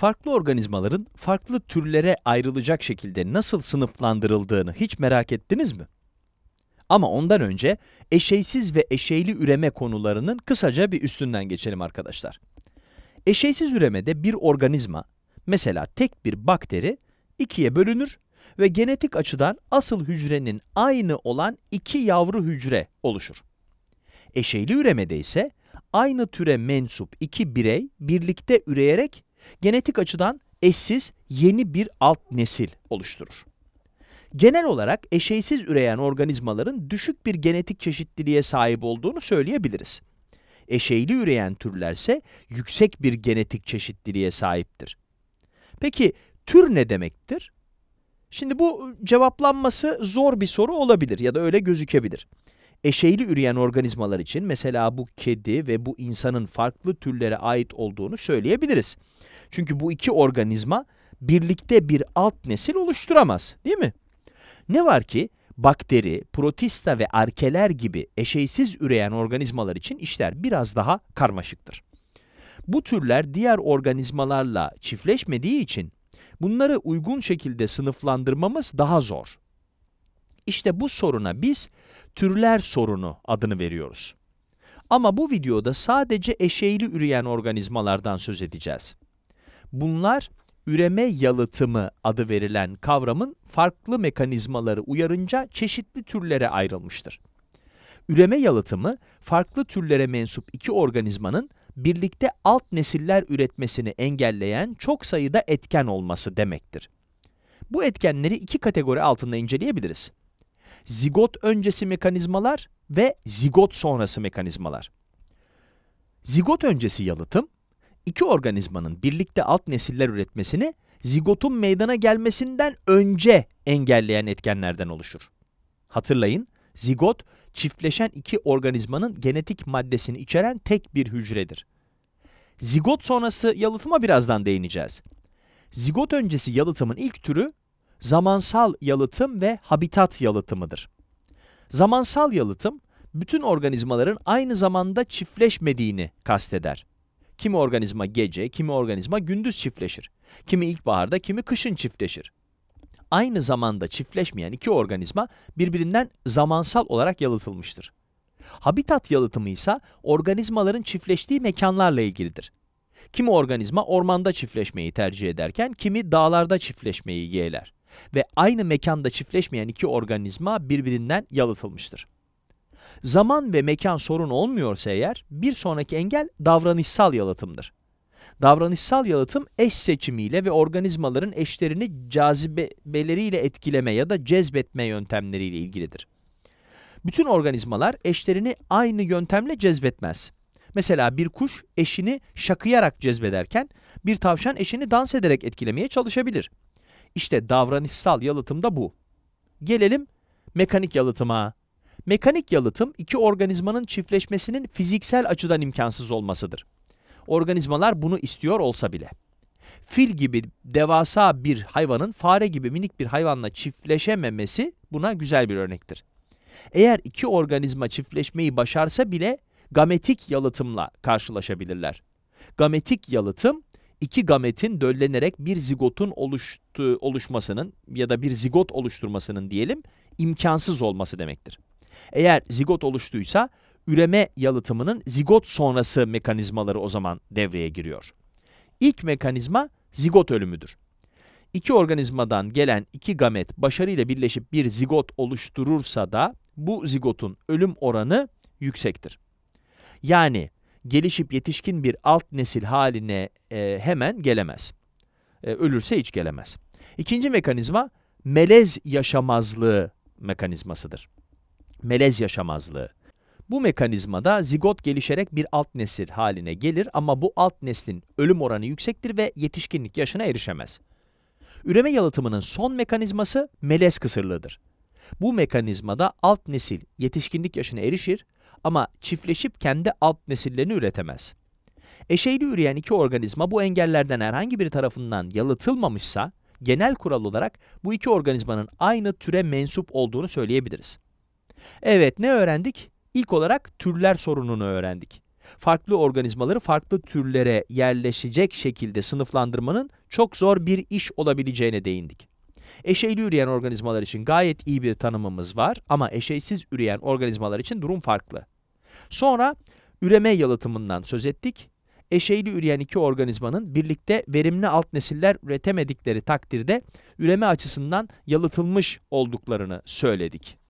farklı organizmaların farklı türlere ayrılacak şekilde nasıl sınıflandırıldığını hiç merak ettiniz mi? Ama ondan önce eşeysiz ve eşeyli üreme konularının kısaca bir üstünden geçelim arkadaşlar. Eşeysiz üremede bir organizma, mesela tek bir bakteri, ikiye bölünür ve genetik açıdan asıl hücrenin aynı olan iki yavru hücre oluşur. Eşeyli üremede ise aynı türe mensup iki birey birlikte üreyerek genetik açıdan eşsiz yeni bir alt nesil oluşturur. Genel olarak eşeysiz üreyen organizmaların düşük bir genetik çeşitliliğe sahip olduğunu söyleyebiliriz. Eşeyli üreyen türlerse yüksek bir genetik çeşitliliğe sahiptir. Peki tür ne demektir? Şimdi bu cevaplanması zor bir soru olabilir ya da öyle gözükebilir. Eşeyli üreyen organizmalar için mesela bu kedi ve bu insanın farklı türlere ait olduğunu söyleyebiliriz. Çünkü bu iki organizma birlikte bir alt nesil oluşturamaz değil mi? Ne var ki bakteri, protista ve arkeler gibi eşeysiz üreyen organizmalar için işler biraz daha karmaşıktır. Bu türler diğer organizmalarla çiftleşmediği için bunları uygun şekilde sınıflandırmamız daha zor. İşte bu soruna biz türler sorunu adını veriyoruz. Ama bu videoda sadece eşeyli üreyen organizmalardan söz edeceğiz. Bunlar üreme yalıtımı adı verilen kavramın farklı mekanizmaları uyarınca çeşitli türlere ayrılmıştır. Üreme yalıtımı farklı türlere mensup iki organizmanın birlikte alt nesiller üretmesini engelleyen çok sayıda etken olması demektir. Bu etkenleri iki kategori altında inceleyebiliriz. Zigot öncesi mekanizmalar ve zigot sonrası mekanizmalar. Zigot öncesi yalıtım, iki organizmanın birlikte alt nesiller üretmesini zigotun meydana gelmesinden önce engelleyen etkenlerden oluşur. Hatırlayın, zigot çiftleşen iki organizmanın genetik maddesini içeren tek bir hücredir. Zigot sonrası yalıtıma birazdan değineceğiz. Zigot öncesi yalıtımın ilk türü zamansal yalıtım ve habitat yalıtımıdır. Zamansal yalıtım bütün organizmaların aynı zamanda çiftleşmediğini kasteder. Kimi organizma gece, kimi organizma gündüz çiftleşir. Kimi ilkbaharda, kimi kışın çiftleşir. Aynı zamanda çiftleşmeyen iki organizma birbirinden zamansal olarak yalıtılmıştır. Habitat yalıtımı ise organizmaların çiftleştiği mekanlarla ilgilidir. Kimi organizma ormanda çiftleşmeyi tercih ederken kimi dağlarda çiftleşmeyi yeğler ve aynı mekanda çiftleşmeyen iki organizma birbirinden yalıtılmıştır. Zaman ve mekan sorun olmuyorsa eğer bir sonraki engel davranışsal yalıtımdır. Davranışsal yalıtım eş seçimiyle ve organizmaların eşlerini cazibeleriyle etkileme ya da cezbetme yöntemleriyle ilgilidir. Bütün organizmalar eşlerini aynı yöntemle cezbetmez. Mesela bir kuş eşini şakıyarak cezbederken bir tavşan eşini dans ederek etkilemeye çalışabilir. İşte davranışsal yalıtım da bu. Gelelim mekanik yalıtıma. Mekanik yalıtım iki organizmanın çiftleşmesinin fiziksel açıdan imkansız olmasıdır. Organizmalar bunu istiyor olsa bile. Fil gibi devasa bir hayvanın fare gibi minik bir hayvanla çiftleşememesi buna güzel bir örnektir. Eğer iki organizma çiftleşmeyi başarsa bile gametik yalıtımla karşılaşabilirler. Gametik yalıtım iki gametin döllenerek bir zigotun oluştu, oluşmasının ya da bir zigot oluşturmasının diyelim imkansız olması demektir. Eğer zigot oluştuysa üreme yalıtımının zigot sonrası mekanizmaları o zaman devreye giriyor. İlk mekanizma zigot ölümüdür. İki organizmadan gelen iki gamet başarıyla birleşip bir zigot oluşturursa da bu zigotun ölüm oranı yüksektir. Yani gelişip yetişkin bir alt nesil haline e, hemen gelemez. E, ölürse hiç gelemez. İkinci mekanizma melez yaşamazlığı mekanizmasıdır melez yaşamazlığı. Bu mekanizmada zigot gelişerek bir alt nesil haline gelir ama bu alt neslin ölüm oranı yüksektir ve yetişkinlik yaşına erişemez. Üreme yalıtımının son mekanizması melez kısırlığıdır. Bu mekanizmada alt nesil yetişkinlik yaşına erişir ama çiftleşip kendi alt nesillerini üretemez. Eşeyli üreyen iki organizma bu engellerden herhangi biri tarafından yalıtılmamışsa, genel kural olarak bu iki organizmanın aynı türe mensup olduğunu söyleyebiliriz. Evet ne öğrendik? İlk olarak türler sorununu öğrendik. Farklı organizmaları farklı türlere yerleşecek şekilde sınıflandırmanın çok zor bir iş olabileceğine değindik. Eşeyli üreyen organizmalar için gayet iyi bir tanımımız var ama eşeysiz üreyen organizmalar için durum farklı. Sonra üreme yalıtımından söz ettik. Eşeyli üreyen iki organizmanın birlikte verimli alt nesiller üretemedikleri takdirde üreme açısından yalıtılmış olduklarını söyledik.